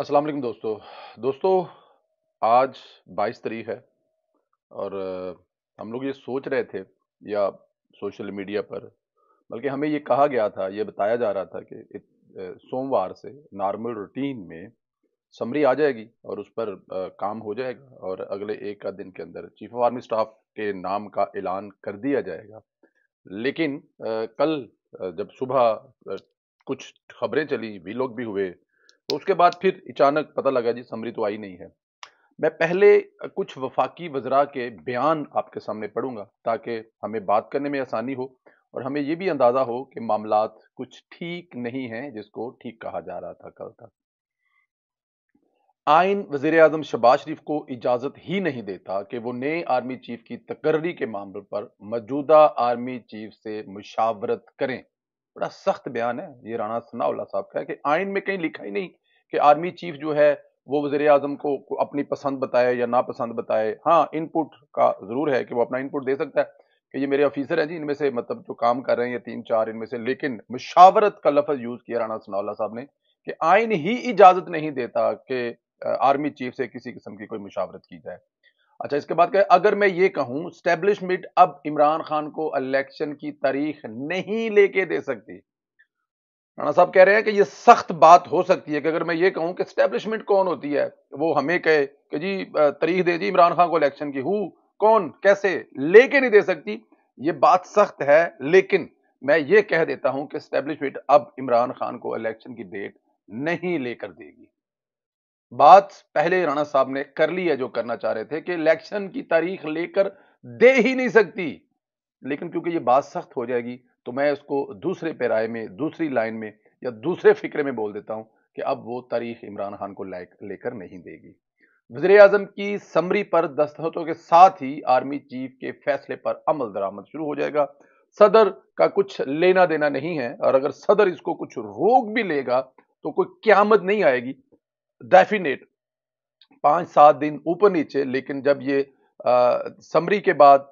अस्सलाम वालेकुम दोस्तों दोस्तों आज 22 तारीख है और हम लोग ये सोच रहे थे या सोशल मीडिया पर बल्कि हमें ये कहा गया था ये बताया जा रहा था कि सोमवार से नॉर्मल रूटीन में समरी आ जाएगी और उस पर काम हो जाएगा और अगले एक का दिन के अंदर चीफ ऑफ आर्मी स्टाफ के नाम का ऐलान कर दिया जाएगा लेकिन कल जब सुबह कुछ खबरें चली वीलोग भी हुए तो उसके बाद फिर अचानक पता लगा जी समरी तो आई नहीं है मैं पहले कुछ वफाकी वजरा के बयान आपके सामने पढ़ूंगा ताकि हमें बात करने में आसानी हो और हमें ये भी अंदाज़ा हो कि मामला कुछ ठीक नहीं हैं जिसको ठीक कहा जा रहा था कल तक आइन वजीर अजम शबाज शरीफ को इजाज़त ही नहीं देता कि वो नए आर्मी चीफ की तकर्री के मामले पर मौजूदा आर्मी चीफ से मुशावरत करें बड़ा सख्त बयान है ये राणा सनाउल्ला साहब का है कि आइन में कहीं लिखा ही नहीं कि आर्मी चीफ जो है वो वजे अजम को अपनी पसंद बताए या नापसंद बताए हाँ इनपुट का ज़रूर है कि वो अपना इनपुट दे सकता है कि ये मेरे ऑफिसर हैं जी इनमें से मतलब जो काम कर रहे हैं ये तीन चार इनमें से लेकिन मुशावरत का लफज यूज़ किया राना सनाउल्ला साहब ने कि आइन ही इजाज़त नहीं देता कि आर्मी चीफ से किसी किस्म की कोई मुशावरत की जाए अच्छा इसके बाद क्या अगर मैं ये कहूँ स्टैब्लिशमेंट अब इमरान खान को इलेक्शन की तारीख नहीं लेके दे सकती राणा साहब कह रहे हैं कि ये सख्त बात हो सकती है कि अगर मैं ये कहूं कि स्टैब्लिशमेंट कौन होती है वो हमें कहे कि जी तारीख दे दी इमरान खान को इलेक्शन की हु कौन कैसे लेके नहीं दे सकती ये बात सख्त है लेकिन मैं ये कह देता हूं कि स्टैब्लिशमेंट अब इमरान खान को इलेक्शन की डेट नहीं लेकर देगी बात पहले राणा साहब ने कर ली है जो करना चाह रहे थे कि इलेक्शन की तारीख लेकर दे ही नहीं सकती लेकिन क्योंकि ये बात सख्त हो जाएगी तो मैं उसको दूसरे पैराए में दूसरी लाइन में या दूसरे फिक्रे में बोल देता हूँ कि अब वो तारीख इमरान खान को लेकर नहीं देगी वजे अजम की समरी पर दस्तखतों के साथ ही आर्मी चीफ के फैसले पर अमल दरामद शुरू हो जाएगा सदर का कुछ लेना देना नहीं है और अगर सदर इसको कुछ रोक भी लेगा तो कोई क्यामत नहीं आएगी डेफिनेट पाँच सात दिन ऊपर नीचे लेकिन जब ये आ, समरी के बाद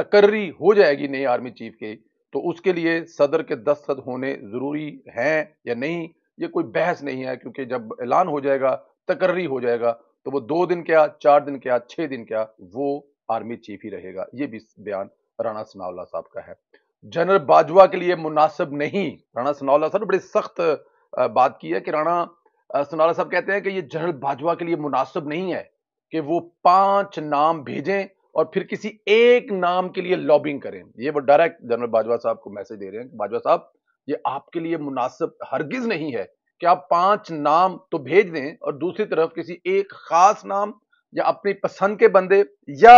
तकर्री हो जाएगी नई आर्मी चीफ की तो उसके लिए सदर के दस्तखत होने ज़रूरी हैं या नहीं ये कोई बहस नहीं है क्योंकि जब ऐलान हो जाएगा तकर्री हो जाएगा तो वो दो दिन क्या चार दिन क्या छः दिन क्या वो आर्मी चीफ ही रहेगा ये भी बयान राणा सनावला साहब का है जनरल बाजवा के लिए मुनासिब नहीं राणा सनावला साहब ने बड़ी सख्त बात की है कि राणा सनावला साहब कहते हैं कि ये जनरल बाजवा के लिए मुनासिब नहीं है कि वो पांच नाम भेजें और फिर किसी एक नाम के लिए लॉबिंग करें ये वो डायरेक्ट जनरल बाजवा साहब को मैसेज दे रहे हैं बाजवा साहब ये आपके लिए मुनासिब हरगिज नहीं है कि आप पांच नाम तो भेज दें और दूसरी तरफ किसी एक खास नाम या अपनी पसंद के बंदे या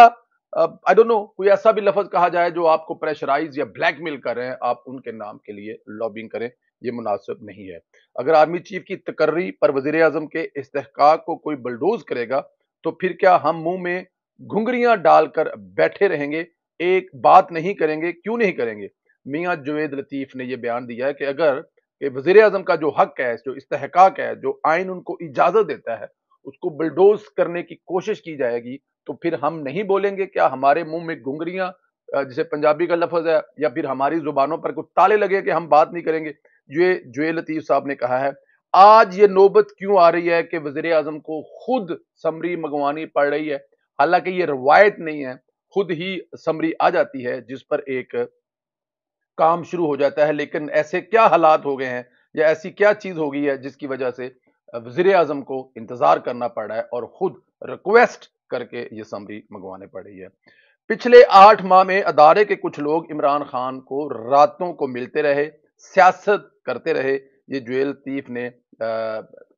आई डोंट नो कोई ऐसा भी लफज कहा जाए जो आपको प्रेशराइज या ब्लैकमेल कर रहे हैं आप उनके नाम के लिए लॉबिंग करें ये मुनासिब नहीं है अगर आर्मी चीफ की तकर्री पर वजीर अजम के इस्तेक को कोई बलडोज करेगा तो फिर क्या हम मुंह में घुंघरियां डालकर बैठे रहेंगे एक बात नहीं करेंगे क्यों नहीं करेंगे मियाँ जुवेद लतीफ़ ने यह बयान दिया है कि अगर वजीर अजम का जो हक है जो इस्तेहकाक है जो आइन उनको इजाज़त देता है उसको बुलडोज करने की कोशिश की जाएगी तो फिर हम नहीं बोलेंगे क्या हमारे मुंह में घुंगरियाँ जिसे पंजाबी का लफज है या फिर हमारी जुबानों पर कुछ ताले लगे कि हम बात नहीं करेंगे ये जुए लतीफ़ साहब ने कहा है आज ये नौबत क्यों आ रही है कि वजीर अजम को खुद समरी मंगवानी पड़ रही है हालांकि ये रवायत नहीं है खुद ही समरी आ जाती है जिस पर एक काम शुरू हो जाता है लेकिन ऐसे क्या हालात हो गए हैं या ऐसी क्या चीज़ हो गई है जिसकी वजह से वजीर अजम को इंतज़ार करना पड़ रहा है और ख़ुद रिक्वेस्ट करके ये समरी मंगवाने पड़ रही है पिछले आठ माह में अदारे के कुछ लोग इमरान खान को रातों को मिलते रहे सियासत करते रहे ये जुएल तीफ ने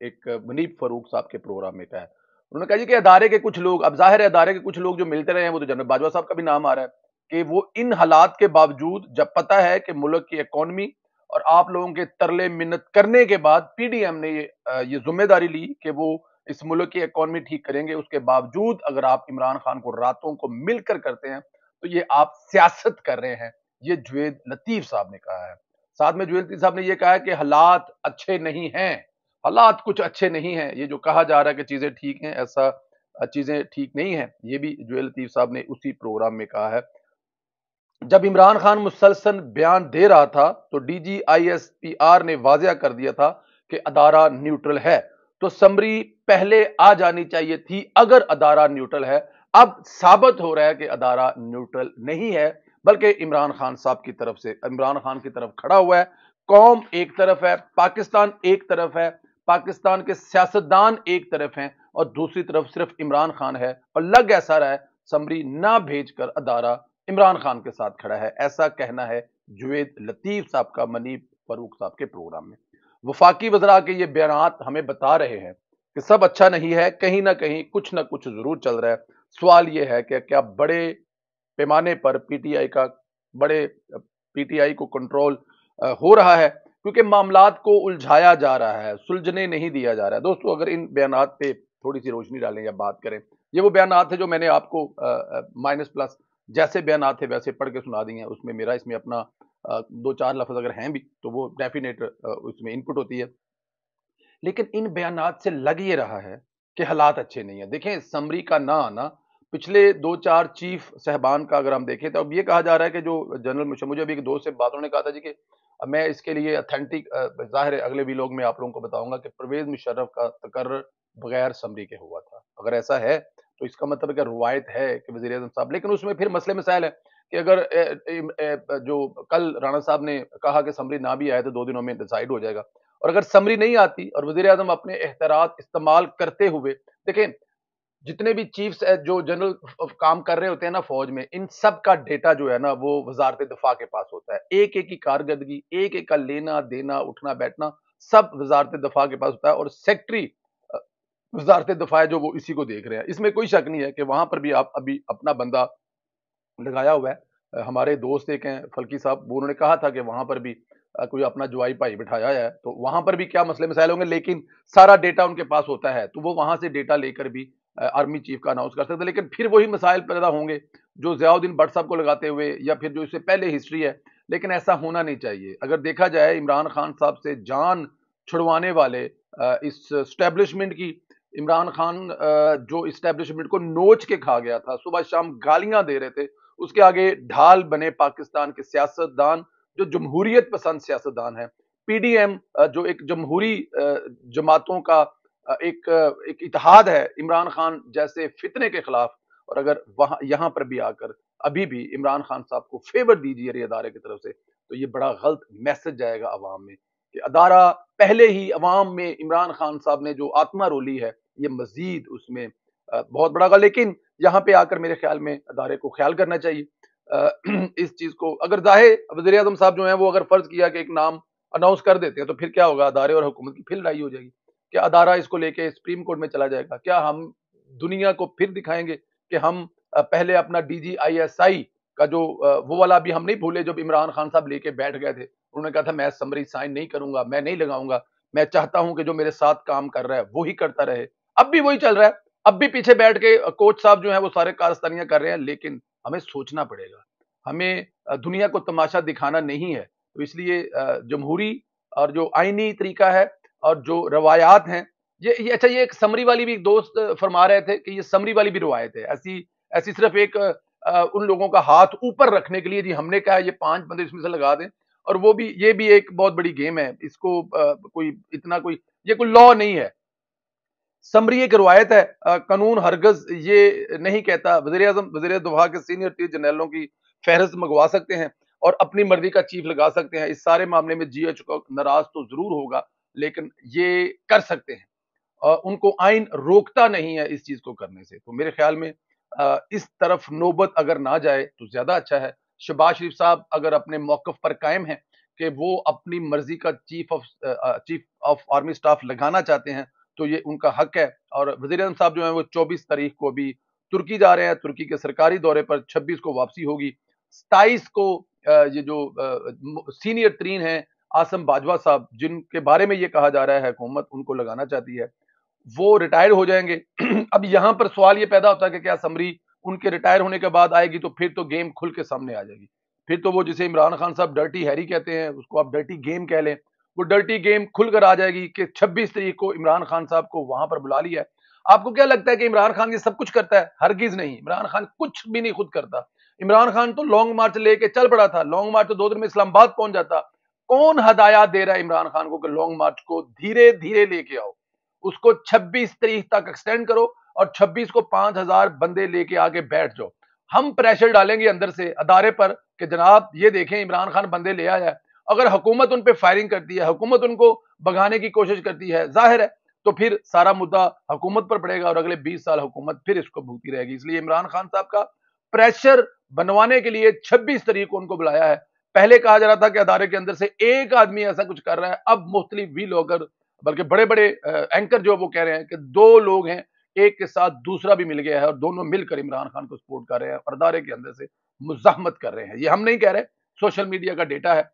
एक मुनीब फरूक साहब के प्रोग्राम में कहा है उन्होंने कहा जी कि अदारे के कुछ लोग अब जाहिर है अदारे के कुछ लोग जो मिलते रहे हैं वो तो जनरल बाजवा साहब का भी नाम आ रहा है कि वो इन हालात के बावजूद जब पता है कि मुल्क की इकोनमी और आप लोगों के तरले मिन्नत करने के बाद पीडीएम ने ये, ये जिम्मेदारी ली कि वो इस मुल्क की इकोनमी ठीक करेंगे उसके बावजूद अगर आप इमरान खान को रातों को मिलकर करते हैं तो ये आप सियासत कर रहे हैं ये जुवेद लतीफ साहब ने कहा है साथ में जुवेद लतीफ साहब ने यह कहा है कि हालात अच्छे नहीं हैं हालात कुछ अच्छे नहीं हैं ये जो कहा जा रहा है कि चीज़ें ठीक हैं ऐसा चीज़ें ठीक नहीं हैं ये भी जुएल लतीफ़ साहब ने उसी प्रोग्राम में कहा है जब इमरान खान मुसलसल बयान दे रहा था तो D G I S P R ने वाजिया कर दिया था कि अदारा न्यूट्रल है तो समरी पहले आ जानी चाहिए थी अगर अदारा न्यूट्रल है अब साबित हो रहा है कि अदारा न्यूट्रल नहीं है बल्कि इमरान खान साहब की तरफ से इमरान खान की तरफ खड़ा हुआ है कौम एक तरफ है पाकिस्तान एक तरफ है पाकिस्तान के सियासतदान एक तरफ हैं और दूसरी तरफ सिर्फ इमरान खान है और लग ऐसा रहा है समरी ना भेजकर अदारा इमरान खान के साथ खड़ा है ऐसा कहना है जुवेद लतीफ साहब का मनीब फरूक साहब के प्रोग्राम में वफाकी वजरा के ये बयान हमें बता रहे हैं कि सब अच्छा नहीं है कहीं ना कहीं कुछ ना कुछ जरूर चल रहा है सवाल यह है कि क्या बड़े पैमाने पर पीटीआई का बड़े पीटीआई को कंट्रोल हो रहा है क्योंकि मामला को उलझाया जा रहा है सुलझने नहीं दिया जा रहा है दोस्तों अगर इन बयान पे थोड़ी सी रोशनी डालें या बात करें ये वो बयान थे जो मैंने आपको माइनस प्लस जैसे बयान थे वैसे पढ़ के सुना दिए हैं उसमें मेरा इसमें अपना आ, दो चार लफ्ज़ अगर हैं भी तो वो डेफिनेट उसमें इनपुट होती है लेकिन इन बयान से लग ये रहा है कि हालात अच्छे नहीं है देखें समरी का ना आना पिछले दो चार चीफ साहबान का अगर हम देखें तो अब ये कहा जा रहा है कि जो जनरल मुशा मुझे अभी एक दोस्त से बात उन्होंने कहा था जी कि मैं इसके लिए अथेंटिक जाहिर है अगले वीलोग में आप लोगों को बताऊंगा कि परवेज मुशर्रफ का तकर बगैर समरी के हुआ था अगर ऐसा है तो इसका मतलब क्या रवायत है कि वजी अजम साहब लेकिन उसमें फिर मसले मसाइल है कि अगर ए, ए, ए, जो कल राणा साहब ने कहा कि समरी ना भी आए तो दो दिनों में डिसाइड हो जाएगा और अगर समरी नहीं आती और वजी अजम अपने एहतरात इस्तेमाल करते हुए देखें जितने भी चीफ्स जो जनरल काम कर रहे होते हैं ना फौज में इन सब का डेटा जो है ना वो वजारत दफा के पास होता है एक एक की कारकर्दगी एक एक का लेना देना उठना बैठना सब वजारत दफा के पास होता है और सेक्रेटरी वजारत दफा है जो वो इसी को देख रहे हैं इसमें कोई शक नहीं है कि वहां पर भी आप अभी अपना बंदा लगाया हुआ है हमारे दोस्त एक हैं फलकी साहब वो उन्होंने कहा था कि वहां पर भी कोई अपना जवाई भाई बिठाया है तो वहां पर भी क्या मसले मसाइल होंगे लेकिन सारा डेटा उनके पास होता है तो वो वहां से डेटा लेकर भी आर्मी चीफ का अनाउंस कर सकते लेकिन फिर वही मसाइल पैदा होंगे जो जयाउद्दीन भट्ट साहब को लगाते हुए या फिर जो इससे पहले हिस्ट्री है लेकिन ऐसा होना नहीं चाहिए अगर देखा जाए इमरान खान साहब से जान छुड़वाने वाले इस स्टैब्लिशमेंट की इमरान खान जो इस्टेब्लिशमेंट को नोच के खा गया था सुबह शाम गालियां दे रहे थे उसके आगे ढाल बने पाकिस्तान के सियासतदान जो जमहूरियत पसंद सियासतदान है पीडीएम जो एक जमहूरी जमातों का एक एक इतिहाद है इमरान खान जैसे फितने के खिलाफ और अगर वहाँ यहाँ पर भी आकर अभी भी इमरान खान साहब को फेवर दीजिए रे रही अदारे की तरफ से तो ये बड़ा गलत मैसेज जाएगा आवाम में कि अदारा पहले ही अवाम में इमरान खान साहब ने जो आत्मा रोली है ये मजीद उसमें बहुत बड़ा लेकिन यहाँ पे आकर मेरे ख्याल में अदारे को ख्याल करना चाहिए इस चीज़ को अगर जाहे वजी अजम साहब जो हैं वो अगर फ़र्ज़ किया कि एक नाम अनाउंस कर देते हैं तो फिर क्या होगा अदारे और हुकूमत की फिर लड़ाई हो जाएगी क्या अदारा इसको लेके सुप्रीम कोर्ट में चला जाएगा क्या हम दुनिया को फिर दिखाएंगे कि हम पहले अपना डीजीआईएसआई का जो वो वाला भी हम नहीं भूले जब इमरान खान साहब लेके बैठ गए थे उन्होंने कहा था मैं समरी साइन नहीं करूंगा मैं नहीं लगाऊंगा मैं चाहता हूं कि जो मेरे साथ काम कर रहा है वो ही करता रहे अब भी वही चल रहा है अब भी पीछे बैठ के कोच साहब जो है वो सारे कारस्तानियां कर रहे हैं लेकिन हमें सोचना पड़ेगा हमें दुनिया को तमाशा दिखाना नहीं है तो इसलिए जमहूरी और जो आईनी तरीका है और जो रवायात हैं ये ये अच्छा ये एक समरी वाली भी एक दोस्त फरमा रहे थे कि ये समरी वाली भी रवायत है ऐसी ऐसी सिर्फ एक आ, उन लोगों का हाथ ऊपर रखने के लिए जी हमने कहा ये पांच बंदे इसमें से लगा दें और वो भी ये भी एक बहुत बड़ी गेम है इसको आ, कोई इतना कोई ये कोई लॉ नहीं है समरी एक रवायत है आ, कानून हरगज ये नहीं कहता वजी अजम वजी दुहा के सीनियर तीर जनरलों की फहरस्त मंगवा सकते हैं और अपनी मर्जी का चीफ लगा सकते हैं इस सारे मामले में जी एच नाराज तो जरूर होगा लेकिन ये कर सकते हैं उनको आइन रोकता नहीं है इस चीज़ को करने से तो मेरे ख्याल में इस तरफ नौबत अगर ना जाए तो ज़्यादा अच्छा है शबाज शरीफ साहब अगर अपने मौकफ पर कायम है कि वो अपनी मर्जी का chief of chief of army staff लगाना चाहते हैं तो ये उनका हक है और वजीर अजम साहब जो है वो चौबीस तारीख को अभी तुर्की जा रहे हैं तुर्की के सरकारी दौरे पर छब्बीस को वापसी होगी सताईस को ये जो सीनियर तरीन है आसम बाजवा साहब जिनके बारे में ये कहा जा रहा है हुकूमत उनको लगाना चाहती है वो रिटायर हो जाएंगे अब यहाँ पर सवाल ये पैदा होता है कि क्या समरी उनके रिटायर होने के बाद आएगी तो फिर तो गेम खुल के सामने आ जाएगी फिर तो वो जिसे इमरान खान साहब डर्टी हैरी कहते हैं उसको आप डर्टी गेम कह लें वो डर्टी गेम खुलकर आ जाएगी कि 26 तारीख को इमरान खान साहब को वहां पर बुला लिया है आपको क्या लगता है कि इमरान खान ये सब कुछ करता है हरगिज नहीं इमरान खान कुछ भी नहीं खुद करता इमरान खान तो लॉन्ग मार्च लेके चल पड़ा था लॉन्ग मार्च तो दो दिन में इस्लामाबाद पहुंच जाता कौन हदायत दे रहा है इमरान खान को कि लॉन्ग मार्च को धीरे धीरे लेके आओ उसको 26 तारीख तक एक्सटेंड करो और 26 को 5000 बंदे लेके आके बैठ जाओ हम प्रेशर डालेंगे अंदर से अदारे पर कि जनाब ये देखें इमरान खान बंदे ले आया है अगर हुकूमत उन पर फायरिंग करती है हुकूमत उनको भगाने की कोशिश करती है जाहिर है तो फिर सारा मुद्दा हुकूमत पर पड़ेगा और अगले बीस साल हुकूमत फिर इसको भुगती रहेगी इसलिए इमरान खान साहब का प्रेशर बनवाने के लिए छब्बीस तारीख को उनको बुलाया है पहले कहा जा रहा था कि अदारे के अंदर से एक आदमी ऐसा कुछ कर रहा है अब वी व्लॉगर बल्कि बड़े बड़े एंकर जो वो कह रहे हैं कि दो लोग हैं एक के साथ दूसरा भी मिल गया है और दोनों मिलकर इमरान खान को सपोर्ट कर रहे हैं और अदारे के अंदर से मुजाहमत कर रहे हैं ये हम नहीं कह रहे सोशल मीडिया का डेटा है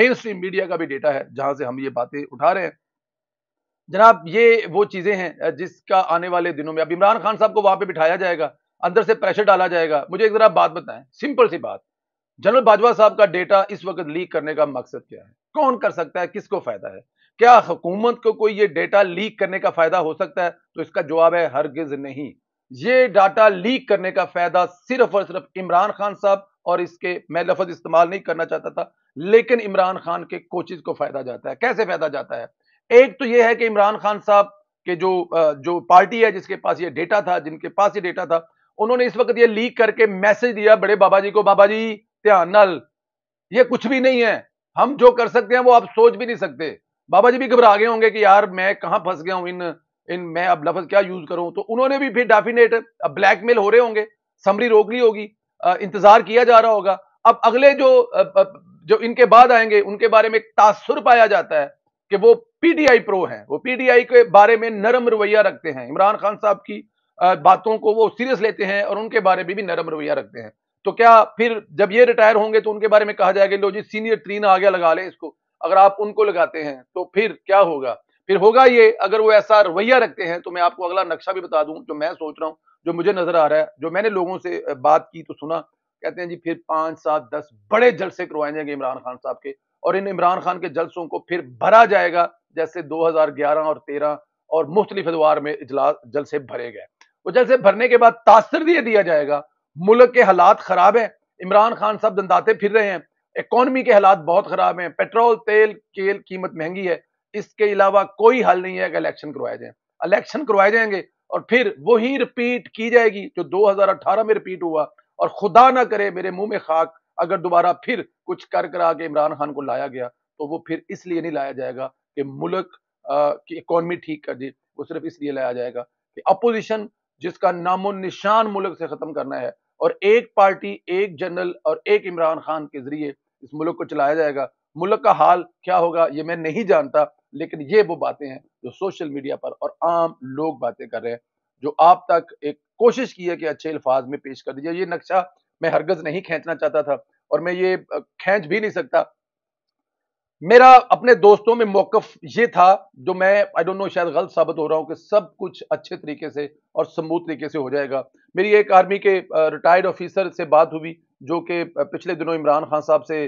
मेन स्ट्रीम मीडिया का भी डेटा है जहां से हम ये बातें उठा रहे हैं जनाब ये वो चीजें हैं जिसका आने वाले दिनों में अब इमरान खान साहब को वहां पे बिठाया जाएगा अंदर से प्रेशर डाला जाएगा मुझे एक जरा बात बताएं सिंपल सी बात जनरल बाजवा साहब का डेटा इस वक्त लीक करने का मकसद क्या है कौन कर सकता है किसको फायदा है क्या हुकूमत को कोई ये डेटा लीक करने का फायदा हो सकता है तो इसका जवाब है हरगिज नहीं ये डाटा लीक करने का फायदा सिर्फ और सिर्फ इमरान खान साहब और इसके मैं लफज इस्तेमाल नहीं करना चाहता था लेकिन इमरान खान के कोचिज को फायदा जाता है कैसे फायदा जाता है एक तो यह है कि इमरान खान साहब के जो जो पार्टी है जिसके पास ये डेटा था जिनके पास ये डेटा था उन्होंने इस वक्त ये लीक करके मैसेज दिया बड़े बाबा जी को बाबा जी सत्या नल ये कुछ भी नहीं है हम जो कर सकते हैं वो आप सोच भी नहीं सकते बाबा जी भी घबरा गए होंगे कि यार मैं कहां फंस गया हूं इन इन मैं अब लफज क्या यूज करूं तो उन्होंने भी फिर डेफिनेट ब्लैकमेल हो रहे होंगे समरी रोक ली होगी इंतजार किया जा रहा होगा अब अगले जो जो इनके बाद आएंगे उनके बारे में एक तासुर पाया जाता है कि वो पीडीआई प्रो हैं वो पीडीआई के बारे में नरम रवैया रखते हैं इमरान खान साहब की बातों को वो सीरियस लेते हैं और उनके बारे में भी नरम रवैया रखते हैं तो क्या फिर जब ये रिटायर होंगे तो उनके बारे में कहा जाएगा लो जी सीनियर ट्रीन आ गया लगा ले इसको अगर आप उनको लगाते हैं तो फिर क्या होगा फिर होगा ये अगर वो ऐसा रवैया रखते हैं तो मैं आपको अगला नक्शा भी बता दूं जो मैं सोच रहा हूँ जो मुझे नजर आ रहा है जो मैंने लोगों से बात की तो सुना कहते हैं जी फिर पांच सात दस बड़े जलसे करवाए जाएंगे इमरान खान साहब के और इन इमरान खान के जलसों को फिर भरा जाएगा जैसे 2011 और 13 और मुख्तलिफ अदवार में इजलास जलसे भरे गए वो जलसे भरने के बाद तासर दिए दिया जाएगा मुल्क के हालात खराब है इमरान खान साहब दंदाते फिर रहे हैं इकॉनमी के हालात बहुत खराब हैं पेट्रोल तेल केल कीमत महंगी है इसके अलावा कोई हल नहीं है कि इलेक्शन करवाए जाए इलेक्शन करवाए जाएंगे और फिर वही रिपीट की जाएगी जो 2018 में रिपीट हुआ और खुदा ना करे मेरे मुंह में खाक अगर दोबारा फिर कुछ कर करा के इमरान खान को लाया गया तो वो फिर इसलिए नहीं लाया जाएगा कि मुल्क की इकोनमी ठीक कर दी वो सिर्फ इसलिए लाया जाएगा कि अपोजिशन जिसका नामो निशान मुल्क से खत्म करना है और एक पार्टी एक जनरल और एक इमरान खान के जरिए इस मुल्क को चलाया जाएगा मुल्क का हाल क्या होगा ये मैं नहीं जानता लेकिन ये वो बातें हैं जो सोशल मीडिया पर और आम लोग बातें कर रहे हैं जो आप तक एक कोशिश की है कि अच्छे अल्फाज में पेश कर दीजिए ये नक्शा मैं हरगज नहीं खींचना चाहता था और मैं ये खींच भी नहीं सकता मेरा अपने दोस्तों में मौकफ ये था जो मैं आई डोंट नो शायद गलत साबित हो रहा हूँ कि सब कुछ अच्छे तरीके से और समूथ तरीके से हो जाएगा मेरी एक आर्मी के रिटायर्ड ऑफिसर से बात हुई जो कि पिछले दिनों इमरान खान साहब से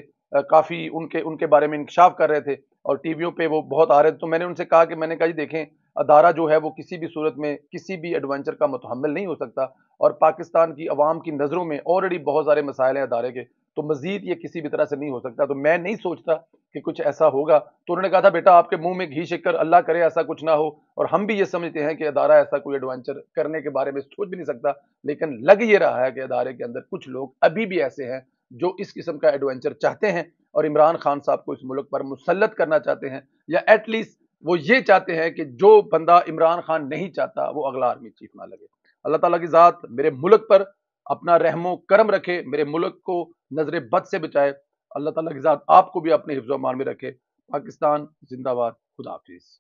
काफ़ी उनके उनके बारे में इंकशाफ कर रहे थे और टीवीयों पे वो बहुत आ रहे थे तो मैंने उनसे कहा कि मैंने कहा जी देखें अदारा जो है वो किसी भी सूरत में किसी भी एडवेंचर का मतहमल नहीं हो सकता और पाकिस्तान की आवाम की नज़रों में ऑलरेडी बहुत सारे मसाइल हैं अदारे के तो मजीद ये किसी भी तरह से नहीं हो सकता तो मैं नहीं सोचता कि कुछ ऐसा होगा तो उन्होंने कहा था बेटा आपके मुंह में घी शिकर अल्लाह करे ऐसा कुछ ना हो और हम भी ये समझते हैं कि अदारा ऐसा कोई एडवेंचर करने के बारे में सोच भी नहीं सकता लेकिन लग ये रहा है कि अदारे के अंदर कुछ लोग अभी भी ऐसे हैं जो इस किस्म का एडवेंचर चाहते हैं और इमरान खान साहब को इस मुल्क पर मुसलत करना चाहते हैं या एटलीस्ट वो ये चाहते हैं कि जो बंदा इमरान खान नहीं चाहता वो अगला आर्मी चीफ ना लगे अल्लाह ताला की ज़ात मेरे मुल्क पर अपना रहमो करम रखे मेरे मुल्क को नज़र बद से बचाए अल्लाह ताला के साथ आपको भी अपने हिफ्ज़ मान में रखे पाकिस्तान जिंदाबाद खुदा हाफिज़